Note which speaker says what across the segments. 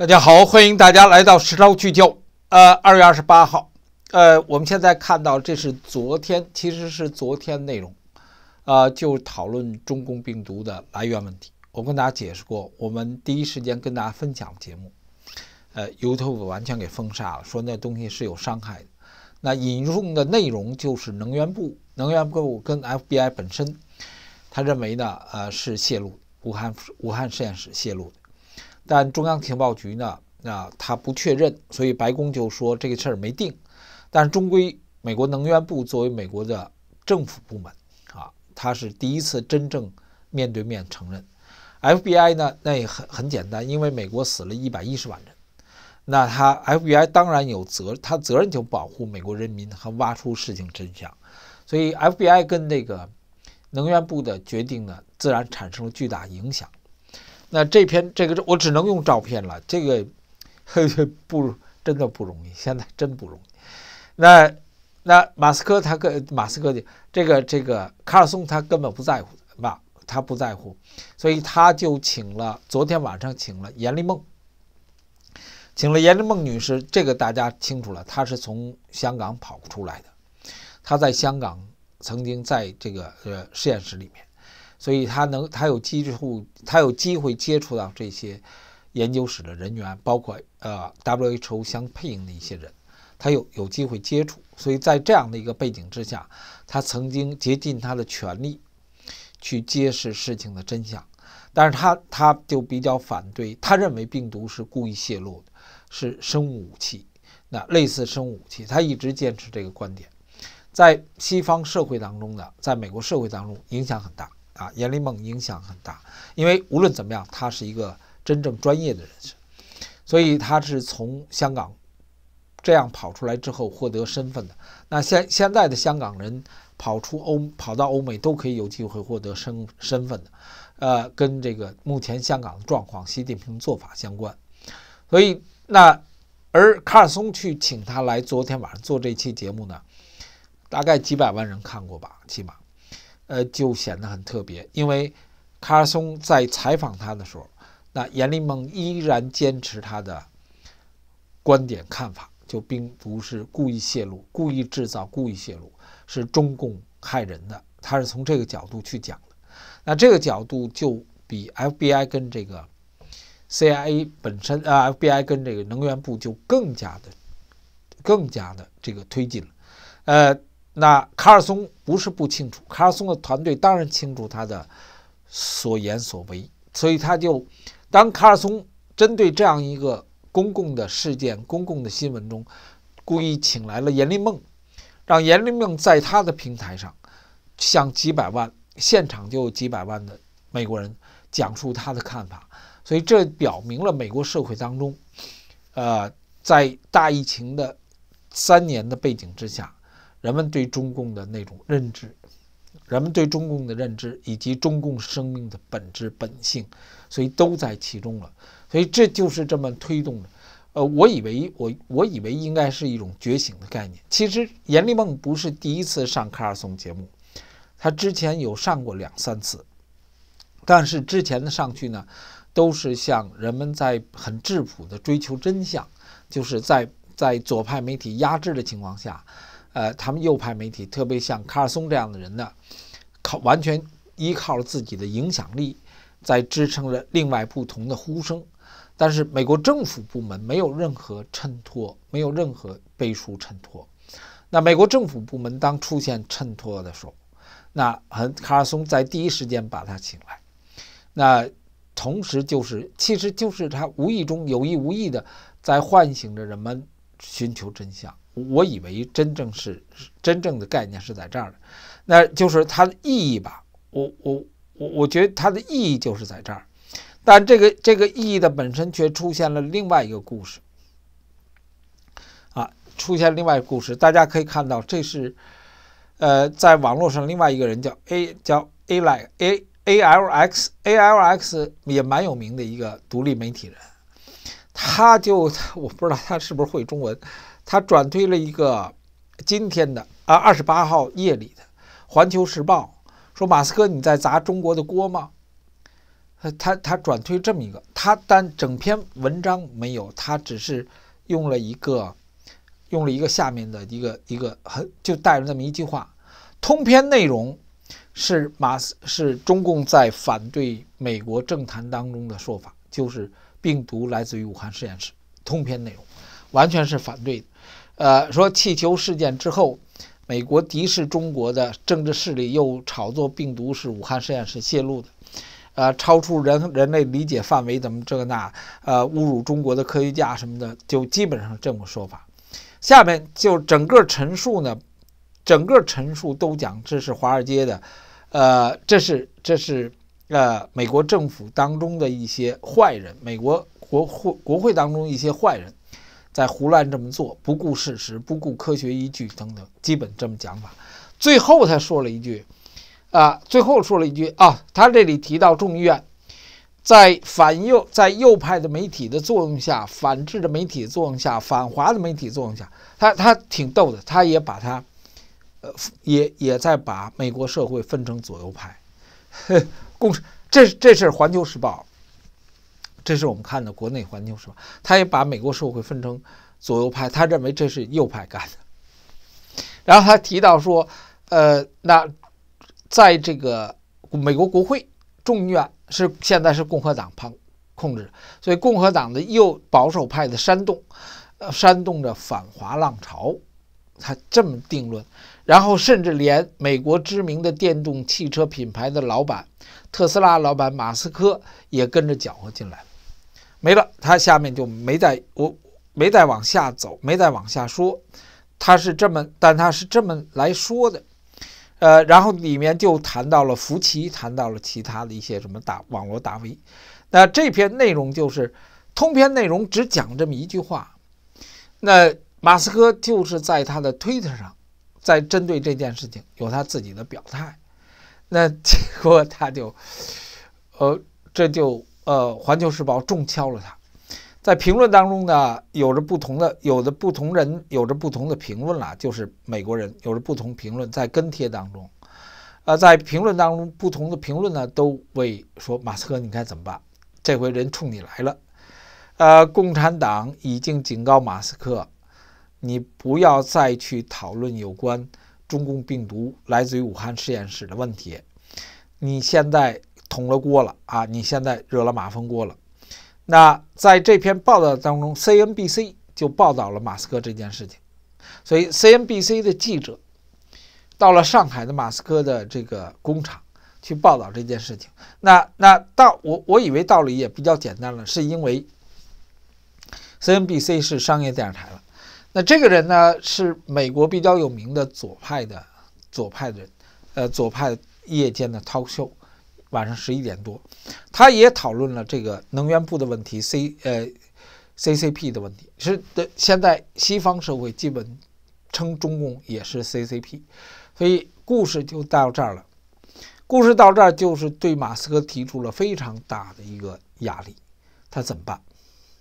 Speaker 1: 大家好，欢迎大家来到实招聚焦。呃，二月二十八号，呃，我们现在看到这是昨天，其实是昨天内容，呃，就讨论中共病毒的来源问题。我跟大家解释过，我们第一时间跟大家分享节目。呃，YouTube 完全给封杀了，说那东西是有伤害的。那引用的内容就是能源部、能源部跟 FBI 本身，他认为呢，呃，是泄露武汉武汉实验室泄露的。但中央情报局呢？啊，他不确认，所以白宫就说这个事儿没定。但是终归，美国能源部作为美国的政府部门啊，他是第一次真正面对面承认。FBI 呢？那也很很简单，因为美国死了一百一十万人，那他 FBI 当然有责，他责任就保护美国人民和挖出事情真相。所以 FBI 跟这个能源部的决定呢，自然产生了巨大影响。那这篇这个我只能用照片了，这个不真的不容易，现在真不容易。那那马斯克他跟马斯克的这个这个卡尔松他根本不在乎，马他不在乎，所以他就请了昨天晚上请了严立梦，请了严立梦女士，这个大家清楚了，她是从香港跑出来的，她在香港曾经在这个呃实验室里面。所以他能，他有机会，他有机会接触到这些研究室的人员，包括呃 WHO 相配应的一些人，他有有机会接触。所以在这样的一个背景之下，他曾经竭尽他的全力去揭示事情的真相，但是他他就比较反对，他认为病毒是故意泄露的，是生物武器，那类似生物武器，他一直坚持这个观点，在西方社会当中呢，在美国社会当中影响很大。啊，严立梦影响很大，因为无论怎么样，他是一个真正专业的人士，所以他是从香港这样跑出来之后获得身份的。那现现在的香港人跑出欧跑到欧美都可以有机会获得身身份的，呃，跟这个目前香港的状况、习近平做法相关。所以那而卡尔松去请他来，昨天晚上做这期节目呢，大概几百万人看过吧，起码。呃，就显得很特别，因为卡尔松在采访他的时候，那阎立孟依然坚持他的观点看法，就并不是故意泄露、故意制造、故意泄露，是中共害人的，他是从这个角度去讲的。那这个角度就比 FBI 跟这个 CIA 本身啊，FBI 跟这个能源部就更加的、更加的这个推进了，呃。那卡尔松不是不清楚，卡尔松的团队当然清楚他的所言所为，所以他就当卡尔松针对这样一个公共的事件、公共的新闻中，故意请来了严立梦，让严立梦在他的平台上向几百万现场就有几百万的美国人讲述他的看法。所以这表明了美国社会当中，呃，在大疫情的三年的背景之下。人们对中共的那种认知，人们对中共的认知以及中共生命的本质本性，所以都在其中了。所以这就是这么推动的。呃，我以为我我以为应该是一种觉醒的概念。其实阎立梦不是第一次上卡尔松节目，他之前有上过两三次，但是之前的上去呢，都是向人们在很质朴的追求真相，就是在在左派媒体压制的情况下。呃，他们右派媒体，特别像卡尔松这样的人呢，靠完全依靠了自己的影响力，在支撑着另外不同的呼声。但是美国政府部门没有任何衬托，没有任何背书衬托。那美国政府部门当出现衬托的时候，那很卡尔松在第一时间把他请来。那同时就是，其实就是他无意中有意无意的在唤醒着人们寻求真相。我以为真正是真正的概念是在这儿的，那就是它的意义吧。我我我我觉得它的意义就是在这儿，但这个这个意义的本身却出现了另外一个故事啊，出现另外一个故事。大家可以看到，这是呃，在网络上另外一个人叫 A 叫 Alex A A L X A L X 也蛮有名的一个独立媒体人，他就我不知道他是不是会中文。他转推了一个今天的啊二十八号夜里的《环球时报》，说马斯克你在砸中国的锅吗？他他转推这么一个他，但整篇文章没有，他只是用了一个用了一个下面的一个一个很就带了那么一句话，通篇内容是马斯是中共在反对美国政坛当中的说法，就是病毒来自于武汉实验室。通篇内容。完全是反对的，呃，说气球事件之后，美国敌视中国的政治势力又炒作病毒是武汉实验室泄露的，呃，超出人人类理解范围，怎么这个那，呃，侮辱中国的科学家什么的，就基本上这么说法。下面就整个陈述呢，整个陈述都讲这是华尔街的，呃，这是这是呃美国政府当中的一些坏人，美国国会国会当中一些坏人。在胡乱这么做，不顾事实，不顾科学依据等等，基本这么讲法。最后他说了一句：“啊，最后说了一句啊，他这里提到众议院在反右，在右派的媒体的作用下，反制的媒体作用下，反华的媒体作用下，他他挺逗的，他也把他，呃，也也在把美国社会分成左右派。共，这这是环球时报。”这是我们看的国内环境是吧？他也把美国社会分成左右派，他认为这是右派干的。然后他提到说，呃，那在这个美国国会，众议院是现在是共和党旁控制，所以共和党的右保守派的煽动，呃，煽动着反华浪潮，他这么定论。然后，甚至连美国知名的电动汽车品牌的老板，特斯拉老板马斯克也跟着搅和进来。没了，他下面就没再我没再往下走，没再往下说，他是这么，但他是这么来说的，呃，然后里面就谈到了福奇，谈到了其他的一些什么大网络大 V，那这篇内容就是通篇内容只讲这么一句话，那马斯克就是在他的推特上，在针对这件事情有他自己的表态，那结果他就，呃，这就。呃，《环球时报》重敲了他，在评论当中呢，有着不同的，有的不同人有着不同的评论啦。就是美国人有着不同评论，在跟帖当中，呃，在评论当中不同的评论呢，都会说马斯克，你该怎么办？这回人冲你来了，呃，共产党已经警告马斯克，你不要再去讨论有关中共病毒来自于武汉实验室的问题，你现在。捅了锅了啊！你现在惹了马蜂锅了。那在这篇报道当中，CNBC 就报道了马斯克这件事情。所以 CNBC 的记者到了上海的马斯克的这个工厂去报道这件事情。那那道我我以为道理也比较简单了，是因为 CNBC 是商业电视台了。那这个人呢是美国比较有名的左派的左派人，呃左派夜间的 talk show。晚上十一点多，他也讨论了这个能源部的问题，C 呃，CCP 的问题是的。现在西方社会基本称中共也是 CCP，所以故事就到这儿了。故事到这儿就是对马斯克提出了非常大的一个压力，他怎么办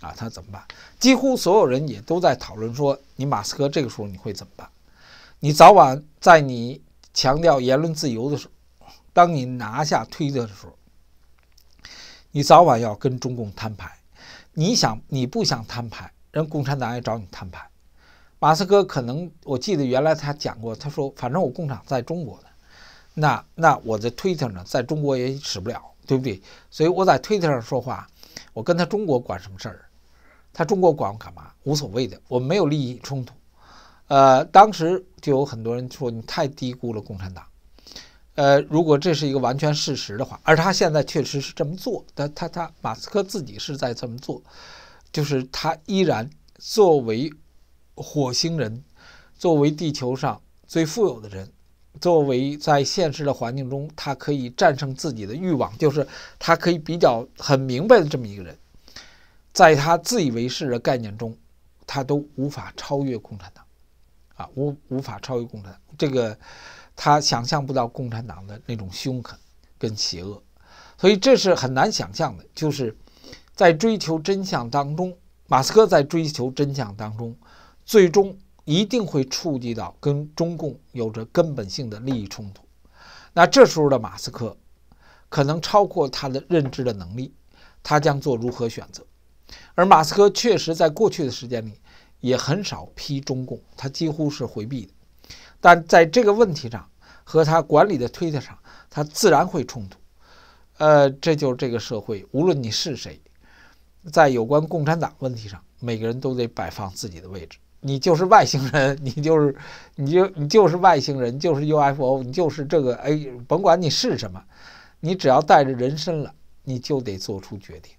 Speaker 1: 啊？他怎么办？几乎所有人也都在讨论说，你马斯克这个时候你会怎么办？你早晚在你强调言论自由的时候。当你拿下推特的时候，你早晚要跟中共摊牌。你想，你不想摊牌，人共产党也找你摊牌。马斯克可能，我记得原来他讲过，他说：“反正我工厂在中国的，那那我的推特呢，在中国也使不了，对不对？所以我在推特上说话，我跟他中国管什么事儿？他中国管我干嘛？无所谓的，我们没有利益冲突。”呃，当时就有很多人说你太低估了共产党。呃，如果这是一个完全事实的话，而他现在确实是这么做，他他他，马斯克自己是在这么做，就是他依然作为火星人，作为地球上最富有的人，作为在现实的环境中，他可以战胜自己的欲望，就是他可以比较很明白的这么一个人，在他自以为是的概念中，他都无法超越共产党，啊，无无法超越共产党这个。他想象不到共产党的那种凶狠跟邪恶，所以这是很难想象的。就是在追求真相当中，马斯克在追求真相当中，最终一定会触及到跟中共有着根本性的利益冲突。那这时候的马斯克可能超过他的认知的能力，他将做如何选择？而马斯克确实在过去的时间里也很少批中共，他几乎是回避的。但在这个问题上和他管理的推特上，他自然会冲突。呃，这就是这个社会，无论你是谁，在有关共产党问题上，每个人都得摆放自己的位置。你就是外星人，你就是，你就你就是外星人，就是 UFO，你就是这个哎，甭管你是什么，你只要带着人身了，你就得做出决定。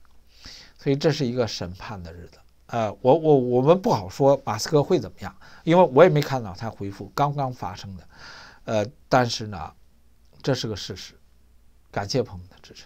Speaker 1: 所以这是一个审判的日子。呃，我我我们不好说马斯克会怎么样，因为我也没看到他回复刚刚发生的，呃，但是呢，这是个事实，感谢朋友们的支持。